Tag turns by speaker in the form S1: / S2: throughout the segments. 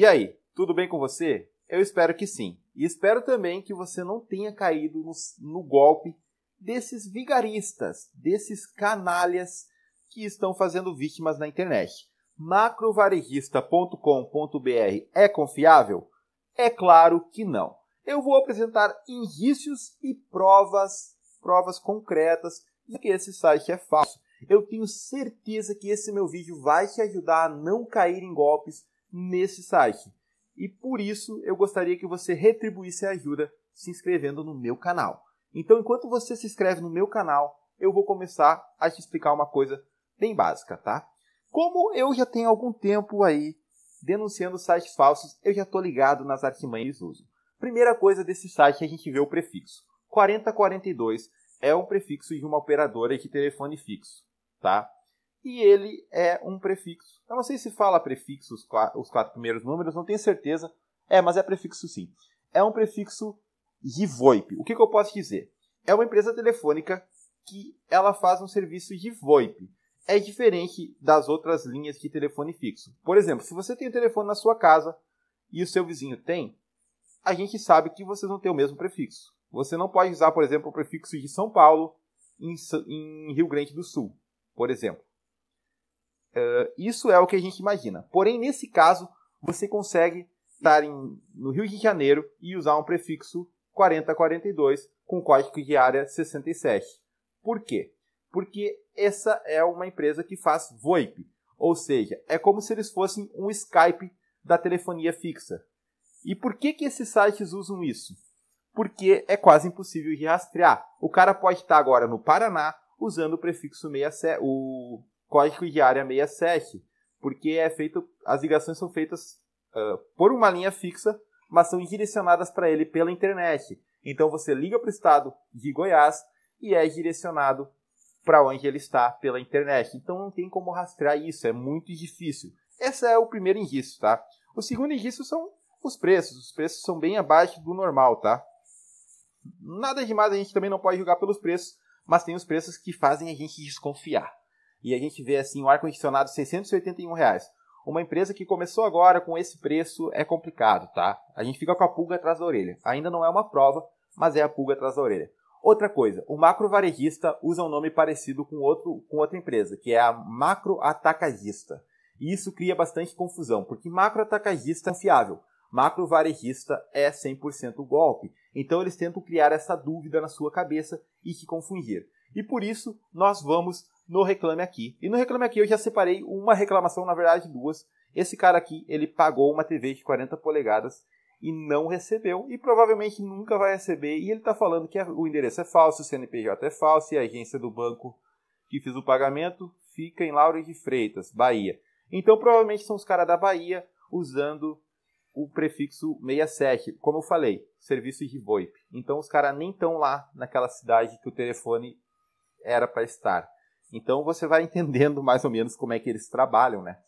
S1: E aí, tudo bem com você? Eu espero que sim. E espero também que você não tenha caído no, no golpe desses vigaristas, desses canalhas que estão fazendo vítimas na internet. Macrovarejista.com.br é confiável? É claro que não. Eu vou apresentar indícios e provas, provas concretas de que esse site é falso. Eu tenho certeza que esse meu vídeo vai te ajudar a não cair em golpes nesse site. E por isso eu gostaria que você retribuísse a ajuda se inscrevendo no meu canal. Então, enquanto você se inscreve no meu canal, eu vou começar a te explicar uma coisa bem básica, tá? Como eu já tenho algum tempo aí denunciando sites falsos, eu já estou ligado nas artimanhas uso. Primeira coisa desse site, é a gente vê o prefixo. 4042 é um prefixo de uma operadora de telefone fixo, tá? e ele é um prefixo. Eu não sei se fala prefixo os quatro, os quatro primeiros números, não tenho certeza. É, mas é prefixo sim. É um prefixo de VoIP. O que, que eu posso dizer? É uma empresa telefônica que ela faz um serviço de VoIP. É diferente das outras linhas de telefone fixo. Por exemplo, se você tem um telefone na sua casa e o seu vizinho tem, a gente sabe que vocês não têm o mesmo prefixo. Você não pode usar, por exemplo, o prefixo de São Paulo em, em Rio Grande do Sul, por exemplo. Uh, isso é o que a gente imagina. Porém, nesse caso, você consegue estar em, no Rio de Janeiro e usar um prefixo 4042 com código de área 67. Por quê? Porque essa é uma empresa que faz VoIP, ou seja, é como se eles fossem um Skype da telefonia fixa. E por que, que esses sites usam isso? Porque é quase impossível de rastrear. O cara pode estar agora no Paraná usando o prefixo 67, o código de área 67, porque é feito, as ligações são feitas uh, por uma linha fixa, mas são direcionadas para ele pela internet. Então você liga para o estado de Goiás e é direcionado para onde ele está pela internet. Então não tem como rastrear isso, é muito difícil. Esse é o primeiro indício, tá? O segundo indício são os preços. Os preços são bem abaixo do normal, tá? Nada demais, a gente também não pode julgar pelos preços, mas tem os preços que fazem a gente desconfiar. E a gente vê assim um ar-condicionado 681 reais. Uma empresa que começou agora com esse preço é complicado, tá? A gente fica com a pulga atrás da orelha. Ainda não é uma prova, mas é a pulga atrás da orelha. Outra coisa, o macro varejista usa um nome parecido com, outro, com outra empresa, que é a macro atacadista. E isso cria bastante confusão, porque macro atacadista é confiável, macro varejista é 100% golpe. Então eles tentam criar essa dúvida na sua cabeça e te confundir. E por isso nós vamos no Reclame Aqui. E no Reclame Aqui eu já separei uma reclamação, na verdade duas. Esse cara aqui, ele pagou uma TV de 40 polegadas e não recebeu e provavelmente nunca vai receber. E ele está falando que o endereço é falso, o CNPJ é falso e a agência do banco que fez o pagamento fica em Lauro de Freitas, Bahia. Então provavelmente são os caras da Bahia usando o prefixo 67, como eu falei, serviço de VoIP. Então os caras nem estão lá naquela cidade que o telefone era para estar. Então você vai entendendo mais ou menos como é que eles trabalham, né?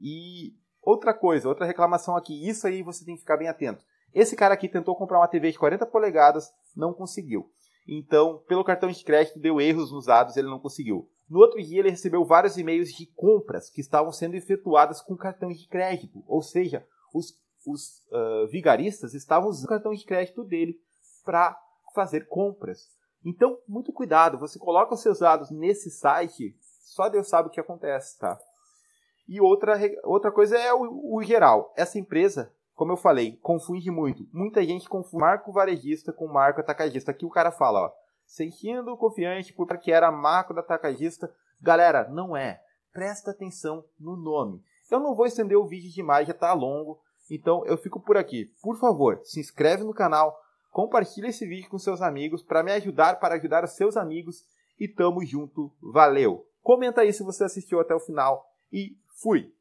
S1: E outra coisa, outra reclamação aqui, isso aí você tem que ficar bem atento. Esse cara aqui tentou comprar uma TV de 40 polegadas, não conseguiu. Então, pelo cartão de crédito, deu erros nos dados, ele não conseguiu. No outro dia, ele recebeu vários e-mails de compras que estavam sendo efetuadas com cartão de crédito. Ou seja, os, os uh, vigaristas estavam usando o cartão de crédito dele para fazer compras. Então, muito cuidado, você coloca os seus dados nesse site, só Deus sabe o que acontece, tá? E outra, outra coisa é o, o geral. Essa empresa, como eu falei, confunde muito. Muita gente confunde marco varejista com marco atacadista. Aqui o cara fala, ó, sentindo confiante porque era marco atacadista. Galera, não é. Presta atenção no nome. Eu não vou estender o vídeo demais, já tá longo. Então eu fico por aqui. Por favor, se inscreve no canal, compartilha esse vídeo com seus amigos para me ajudar, para ajudar seus amigos e tamo junto, valeu! Comenta aí se você assistiu até o final e fui!